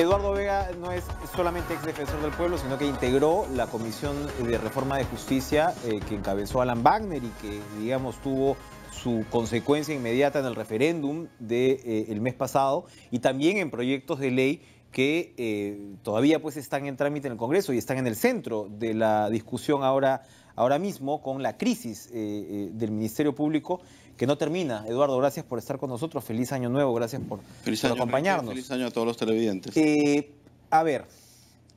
Eduardo Vega no es solamente exdefensor del pueblo, sino que integró la Comisión de Reforma de Justicia eh, que encabezó Alan Wagner y que, digamos, tuvo su consecuencia inmediata en el referéndum del eh, mes pasado y también en proyectos de ley que eh, todavía pues están en trámite en el Congreso y están en el centro de la discusión ahora, ahora mismo con la crisis del Ministerio Público que no termina. Eduardo, gracias por estar con nosotros. Feliz año nuevo, gracias por, acompañarnos. Feliz año a todos los televidentes. Eh, a ver,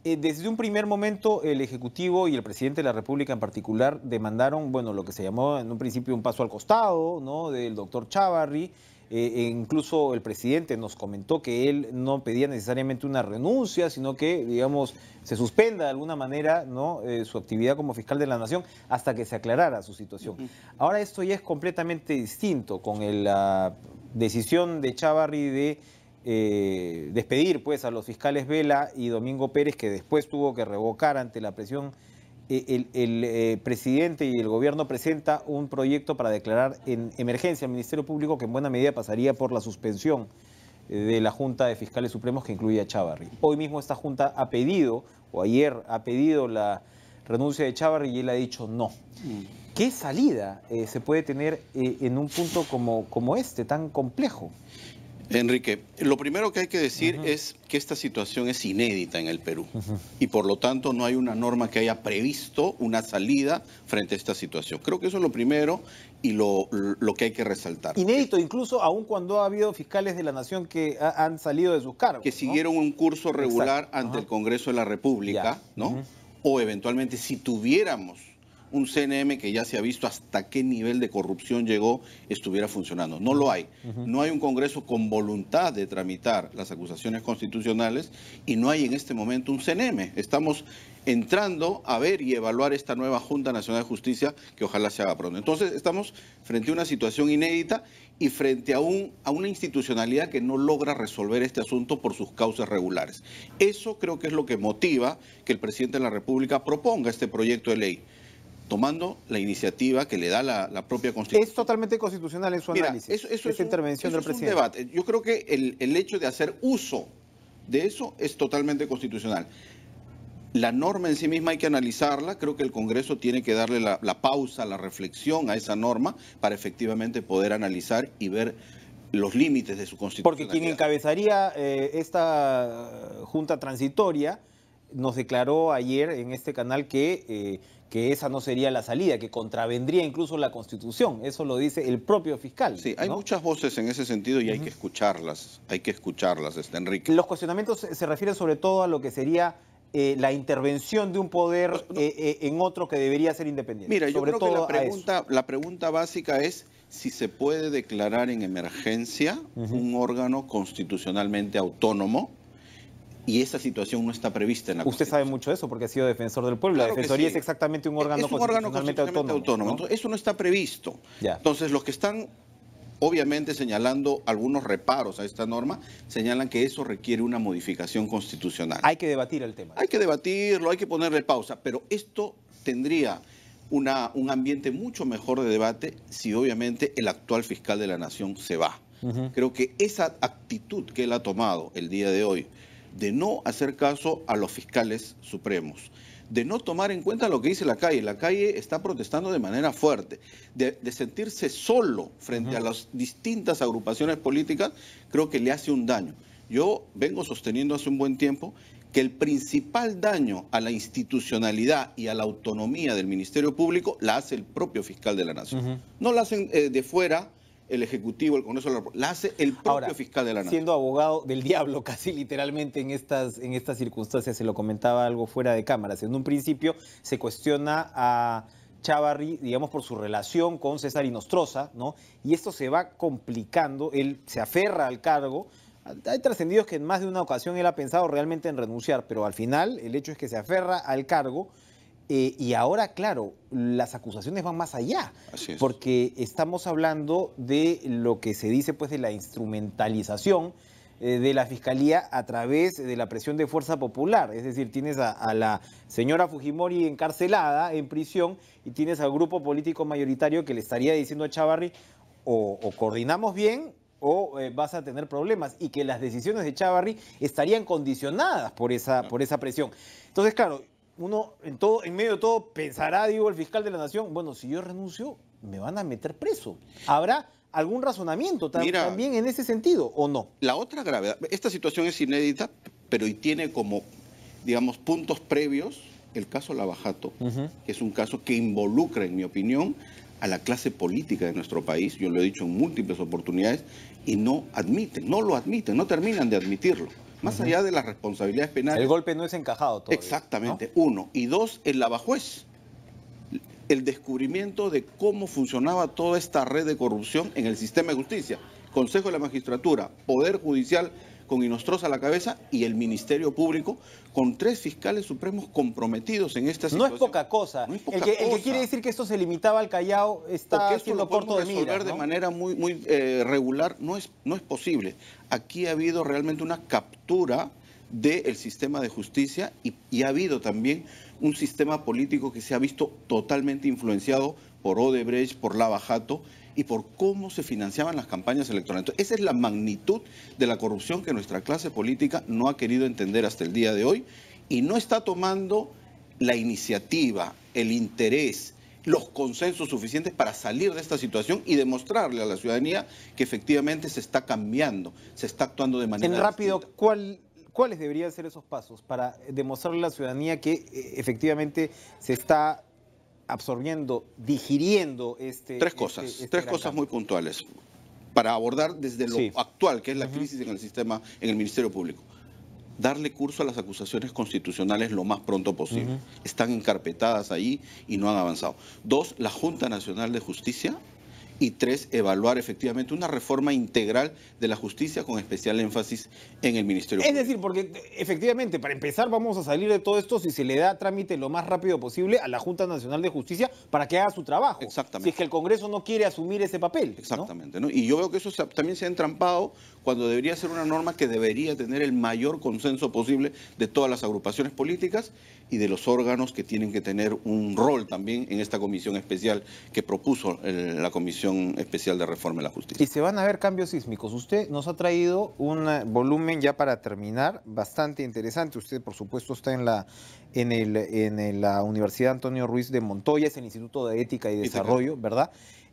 eh, desde un primer momento el Ejecutivo y el presidente de la República en particular demandaron, bueno, lo que se llamó en un principio un paso al costado, ¿no? Del doctor Chavarri. Eh, incluso el presidente nos comentó que él no pedía necesariamente una renuncia, sino que, digamos, se suspenda de alguna manera eh, su actividad como fiscal de la Nación hasta que se aclarara su situación. Ahora esto ya es completamente distinto con la decisión de Chávarri de eh, despedir pues, a los fiscales Vela y Domingo Pérez, que después tuvo que revocar ante la presión el, eh, presidente y el gobierno presenta un proyecto para declarar en emergencia al Ministerio Público que en buena medida pasaría por la suspensión eh, de la Junta de Fiscales Supremos que incluye a Chávarri. Hoy mismo esta Junta ha pedido, o ayer ha pedido la renuncia de Chávarri y él ha dicho no. Mm. ¿Qué salida eh, se puede tener en un punto como, como este, tan complejo? Enrique, lo primero que hay que decir es que esta situación es inédita en el Perú y por lo tanto no hay una norma que haya previsto una salida frente a esta situación. Creo que eso es lo primero y lo, que hay que resaltar. Inédito incluso aún cuando ha habido fiscales de la nación que han salido de sus cargos. Que siguieron un curso regular ante el Congreso de la República, ¿no? O eventualmente si tuviéramos un CNM que ya se ha visto hasta qué nivel de corrupción llegó estuviera funcionando. No lo hay. No hay un Congreso con voluntad de tramitar las acusaciones constitucionales y no hay en este momento un CNM. Estamos entrando a ver y evaluar esta nueva Junta Nacional de Justicia que ojalá se haga pronto. Entonces estamos frente a una situación inédita y frente a, a una institucionalidad que no logra resolver este asunto por sus causas regulares. Eso creo que es lo que motiva que el presidente de la República proponga este proyecto de ley tomando la iniciativa que le da la, propia Constitución. Es totalmente constitucional en su análisis. Eso, es intervención del presidente. debate. Yo creo que el, hecho de hacer uso de eso es totalmente constitucional. La norma en sí misma hay que analizarla, creo que el Congreso tiene que darle la, pausa, la reflexión a esa norma para efectivamente poder analizar y ver los límites de su constitución. Porque quien encabezaría eh, esta eh, junta transitoria nos declaró ayer en este canal que, eh, que esa no sería la salida, que contravendría incluso la Constitución. Eso lo dice el propio fiscal. Sí, hay muchas voces en ese sentido y hay que escucharlas, hay que escucharlas, este, Enrique. Los cuestionamientos se refieren sobre todo a lo que sería eh, la intervención de un poder eh, en otro que debería ser independiente. Mira, sobre yo creo que la pregunta, básica es si se puede declarar en emergencia un órgano constitucionalmente autónomo y esa situación no está prevista en la Usted sabe mucho de eso porque ha sido defensor del pueblo. la Defensoría es exactamente un órgano, es un órgano constitucionalmente autónomo. eso no está previsto. Entonces, los que están obviamente señalando algunos reparos a esta norma, señalan que eso requiere una modificación constitucional. Hay que debatir el tema. Hay que debatirlo, hay que ponerle pausa, pero esto tendría una, un ambiente mucho mejor de debate si obviamente el actual fiscal de la nación se va. Creo que esa actitud que él ha tomado el día de hoy, de no hacer caso a los fiscales supremos, de no tomar en cuenta lo que dice la calle. La calle está protestando de manera fuerte, de, sentirse solo frente a las distintas agrupaciones políticas, creo que le hace un daño. Yo vengo sosteniendo hace un buen tiempo que el principal daño a la institucionalidad y a la autonomía del Ministerio Público la hace el propio fiscal de la Nación. No la hacen eh, de fuera el Ejecutivo, el Congreso, la, hace el propio fiscal de la Nación. Siendo abogado del diablo casi literalmente en estas, en estas circunstancias, se lo comentaba algo fuera de cámaras. En un principio se cuestiona a... Chavarri, digamos, por su relación con César Inostroza, ¿no? Y esto se va complicando, él se aferra al cargo. Hay trascendidos que en más de una ocasión él ha pensado realmente en renunciar, pero al final el hecho es que se aferra al cargo eh, y ahora, claro, las acusaciones van más allá, porque estamos hablando de lo que se dice pues de la instrumentalización eh, de la fiscalía a través de la presión de fuerza popular. Es decir, tienes a, la señora Fujimori encarcelada en prisión y tienes al grupo político mayoritario que le estaría diciendo a Chavarri o, coordinamos bien o eh, vas a tener problemas y que las decisiones de Chavarri estarían condicionadas por esa, por esa presión. Entonces, claro, uno en, todo, en medio de todo pensará, digo, el fiscal de la nación, bueno, si yo renuncio, me van a meter preso. ¿Habrá algún razonamiento también en ese sentido o no? La otra gravedad, esta situación es inédita, pero y tiene como, digamos, puntos previos el caso Lavajato, Bajato, que es un caso que involucra, en mi opinión, a la clase política de nuestro país, yo lo he dicho en múltiples oportunidades, y no admiten, no lo admiten, no terminan de admitirlo más allá de las responsabilidades penales. El golpe no es encajado todavía. Exactamente, uno. Y dos, el lavajuez. El descubrimiento de cómo funcionaba toda esta red de corrupción en el sistema de justicia. Consejo de la Magistratura, Poder Judicial con Inostrosa a la cabeza y el Ministerio Público, con tres fiscales supremos comprometidos en esta situación. No es poca cosa. el, que, quiere decir que esto se limitaba al Callao está siendo corto de mira. de manera muy, muy eh, regular no es, no es posible. Aquí ha habido realmente una captura del sistema de justicia y, y, ha habido también un sistema político que se ha visto totalmente influenciado por Odebrecht, por Lava Jato y por cómo se financiaban las campañas electorales. esa es la magnitud de la corrupción que nuestra clase política no ha querido entender hasta el día de hoy y no está tomando la iniciativa, el interés, los consensos suficientes para salir de esta situación y demostrarle a la ciudadanía que efectivamente se está cambiando, se está actuando de manera. En rápido, ¿cuáles deberían ser esos pasos para demostrarle a la ciudadanía que eh, efectivamente se está absorbiendo, digiriendo este... Tres este, cosas, este tres cosas muy puntuales para abordar desde lo actual, que es la crisis en el sistema, en el Ministerio Público. Darle curso a las acusaciones constitucionales lo más pronto posible. Están encarpetadas ahí y no han avanzado. Dos, la Junta Nacional de Justicia y tres, evaluar efectivamente una reforma integral de la justicia con especial énfasis en el Ministerio Es decir, porque efectivamente, para empezar, vamos a salir de todo esto si se le da trámite lo más rápido posible a la Junta Nacional de Justicia para que haga su trabajo. Exactamente. Si es que el Congreso no quiere asumir ese papel. Exactamente. ¿no? Y yo veo que eso también se ha entrampado cuando debería ser una norma que debería tener el mayor consenso posible de todas las agrupaciones políticas y de los órganos que tienen que tener un rol también en esta comisión especial que propuso la comisión Especial de Reforma de la Justicia. Y se van a ver cambios sísmicos. Usted nos ha traído un eh, volumen ya para terminar, bastante interesante. Usted, por supuesto, está en la, en el, en la Universidad Antonio Ruiz de Montoya, es el Instituto de Ética y Desarrollo, ¿verdad?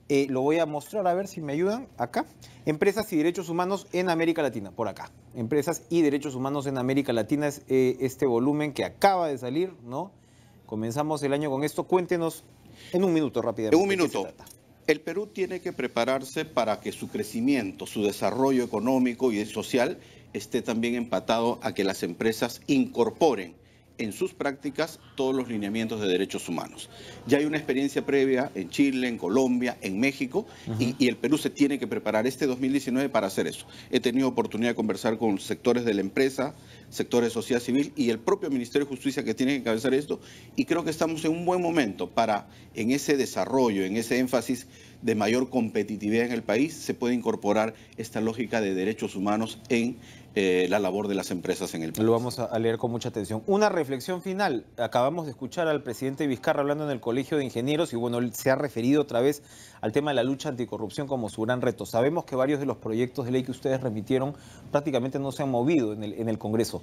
Eh, lo voy a mostrar, a ver si me ayudan acá. Empresas y derechos humanos en América Latina, por acá. Empresas y derechos humanos en América Latina es eh, este volumen que acaba de salir, ¿no? Comenzamos el año con esto. Cuéntenos en un minuto rápidamente. En un minuto. El Perú tiene que prepararse para que su crecimiento, su desarrollo económico y social esté también empatado a que las empresas incorporen en sus prácticas todos los lineamientos de derechos humanos. Ya hay una experiencia previa en Chile, en Colombia, en México, y, el Perú se tiene que preparar este 2019 para hacer eso. He tenido oportunidad de conversar con sectores de la empresa, sectores de sociedad civil y el propio Ministerio de Justicia que tiene que encabezar esto, y creo que estamos en un buen momento para, en ese desarrollo, en ese énfasis de mayor competitividad en el país, se puede incorporar esta lógica de derechos humanos en eh, la labor de las empresas en el país. Lo vamos a leer con mucha atención. Una reflexión final. Acabamos de escuchar al presidente Vizcarra hablando en el Colegio de Ingenieros y bueno, se ha referido otra vez al tema de la lucha anticorrupción como su gran reto. Sabemos que varios de los proyectos de ley que ustedes remitieron prácticamente no se han movido en el, en el Congreso.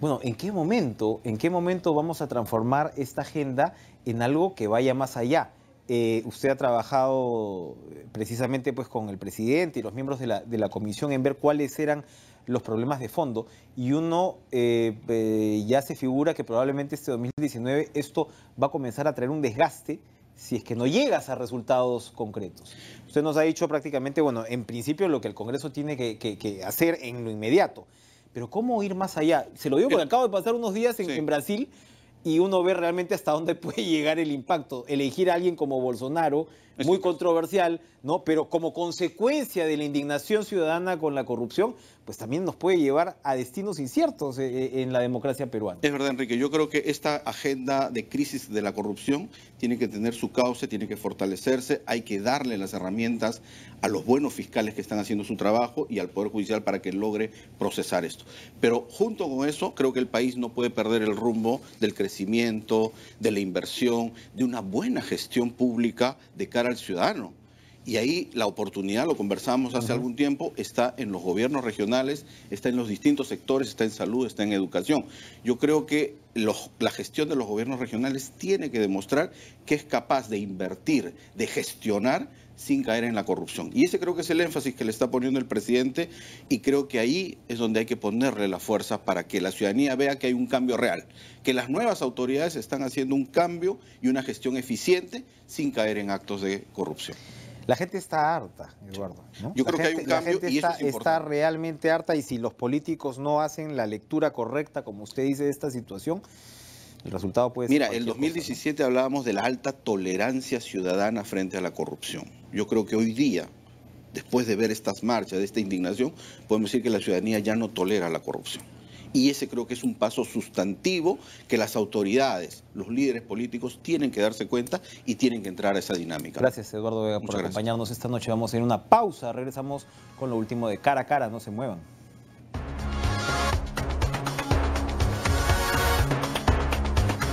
Bueno, ¿en qué momento, en qué momento vamos a transformar esta agenda en algo que vaya más allá? Eh, usted ha trabajado eh, precisamente pues, con el presidente y los miembros de la, de la comisión en ver cuáles eran los problemas de fondo y uno eh, eh, ya se figura que probablemente este 2019 esto va a comenzar a traer un desgaste si es que no llegas a resultados concretos. Usted nos ha dicho prácticamente, bueno, en principio lo que el Congreso tiene que, hacer en lo inmediato, pero ¿cómo ir más allá? Se lo digo porque acabo de pasar unos días en, en Brasil y uno ve realmente hasta dónde puede llegar el impacto. Elegir a alguien como Bolsonaro, muy controversial, ¿no? Pero como consecuencia de la indignación ciudadana con la corrupción, pues también nos puede llevar a destinos inciertos eh, eh, en la democracia peruana. Es verdad, Enrique. Yo creo que esta agenda de crisis de la corrupción tiene que tener su cauce, tiene que fortalecerse. Hay que darle las herramientas a los buenos fiscales que están haciendo su trabajo y al Poder Judicial para que logre procesar esto. Pero junto con eso, creo que el país no puede perder el rumbo del crecimiento, de la inversión, de una buena gestión pública de cara al ciudadano. Y ahí la oportunidad, lo conversamos hace algún tiempo, está en los gobiernos regionales, está en los distintos sectores, está en salud, está en educación. Yo creo que la gestión de los gobiernos regionales tiene que demostrar que es capaz de invertir, de gestionar sin caer en la corrupción. Y ese creo que es el énfasis que le está poniendo el presidente y creo que ahí es donde hay que ponerle la fuerza para que la ciudadanía vea que hay un cambio real, que las nuevas autoridades están haciendo un cambio y una gestión eficiente sin caer en actos de corrupción. La gente está harta, Eduardo. Yo la creo gente, que La gente está, realmente harta y si los políticos no hacen la lectura correcta, como usted dice, de esta situación, el resultado puede ser. Mira, en 2017 hablábamos de la alta tolerancia ciudadana frente a la corrupción. Yo creo que hoy día, después de ver estas marchas, de esta indignación, podemos decir que la ciudadanía ya no tolera la corrupción. Y ese creo que es un paso sustantivo que las autoridades, los líderes políticos tienen que darse cuenta y tienen que entrar a esa dinámica. Gracias Eduardo Vega por acompañarnos esta noche. Vamos a ir a una pausa, regresamos con lo último de cara a cara, no se muevan.